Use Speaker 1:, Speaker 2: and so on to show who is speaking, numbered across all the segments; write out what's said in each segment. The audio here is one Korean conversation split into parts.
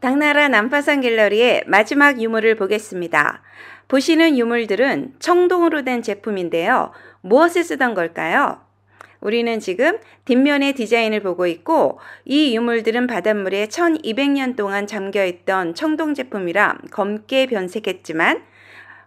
Speaker 1: 당나라 남파산 갤러리의 마지막 유물을 보겠습니다. 보시는 유물들은 청동으로 된 제품인데요. 무엇을 쓰던 걸까요? 우리는 지금 뒷면의 디자인을 보고 있고 이 유물들은 바닷물에 1200년 동안 잠겨있던 청동 제품이라 검게 변색했지만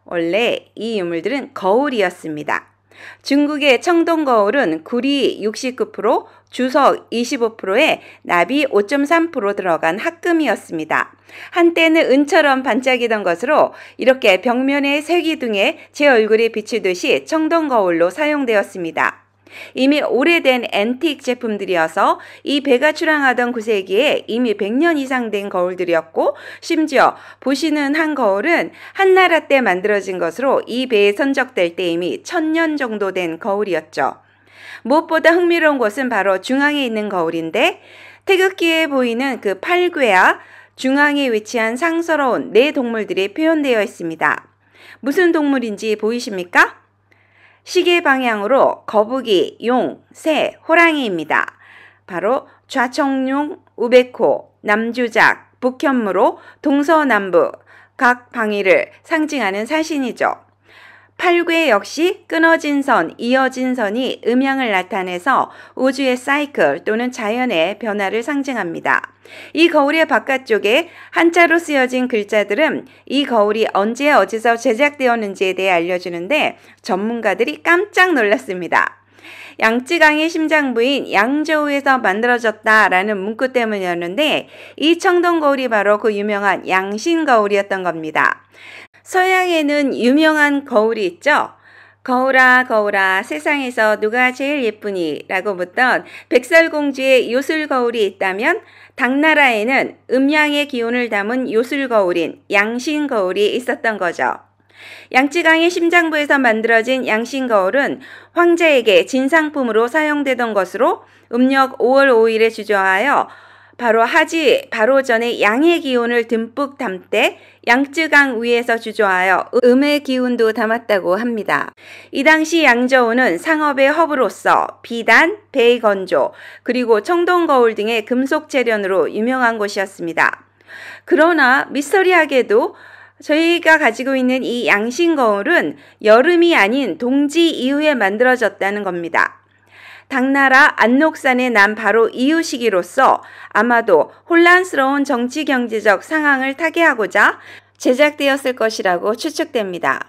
Speaker 1: 원래 이 유물들은 거울이었습니다. 중국의 청동 거울은 구리 69%, 주석 25%에 나비 5.3% 들어간 합금이었습니다. 한때는 은처럼 반짝이던 것으로 이렇게 벽면의 색이 등에 제 얼굴이 비치듯이 청동 거울로 사용되었습니다. 이미 오래된 앤틱 제품들이어서 이 배가 출항하던 9세기에 이미 100년 이상 된 거울들이었고 심지어 보시는 한 거울은 한나라 때 만들어진 것으로 이 배에 선적될 때 이미 1000년 정도 된 거울이었죠. 무엇보다 흥미로운 것은 바로 중앙에 있는 거울인데 태극기에 보이는 그 팔괘와 중앙에 위치한 상서로운 네 동물들이 표현되어 있습니다. 무슨 동물인지 보이십니까? 시계 방향으로 거북이, 용, 새, 호랑이입니다. 바로 좌청룡, 우백호, 남주작, 북현무로 동서남북 각 방위를 상징하는 사신이죠. 8궤 역시 끊어진 선, 이어진 선이 음양을 나타내서 우주의 사이클 또는 자연의 변화를 상징합니다. 이 거울의 바깥쪽에 한자로 쓰여진 글자들은 이 거울이 언제 어디서 제작되었는지에 대해 알려주는데 전문가들이 깜짝 놀랐습니다. 양쯔강의 심장 부인 양저우에서 만들어졌다라는 문구 때문이었는데 이 청동 거울이 바로 그 유명한 양신 거울이었던 겁니다. 서양에는 유명한 거울이 있죠. 거울아 거울아 세상에서 누가 제일 예쁘니? 라고 묻던 백설공주의 요술 거울이 있다면 당나라에는 음양의 기운을 담은 요술 거울인 양신 거울이 있었던 거죠. 양쯔강의 심장부에서 만들어진 양신 거울은 황제에게 진상품으로 사용되던 것으로 음력 5월 5일에 주저하여 바로 하지 바로 전에 양의 기운을 듬뿍 담때 양쯔강 위에서 주조하여 음의 기운도 담았다고 합니다. 이 당시 양저우는 상업의 허브로서 비단, 베이건조, 그리고 청동거울 등의 금속 재련으로 유명한 곳이었습니다. 그러나 미스터리하게도 저희가 가지고 있는 이 양신 거울은 여름이 아닌 동지 이후에 만들어졌다는 겁니다. 당나라 안녹산의난 바로 이유식이로서 아마도 혼란스러운 정치 경제적 상황을 타개하고자 제작되었을 것이라고 추측됩니다.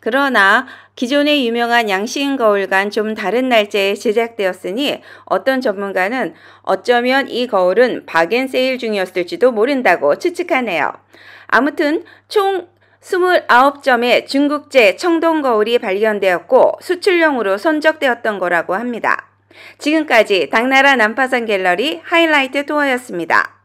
Speaker 1: 그러나 기존의 유명한 양시인 거울과는 좀 다른 날짜에 제작되었으니 어떤 전문가는 어쩌면 이 거울은 박앤세일 중이었을지도 모른다고 추측하네요. 아무튼 총 29점의 중국제 청동 거울이 발견되었고 수출용으로 선적되었던 거라고 합니다. 지금까지 당나라 남파산 갤러리 하이라이트 투어였습니다.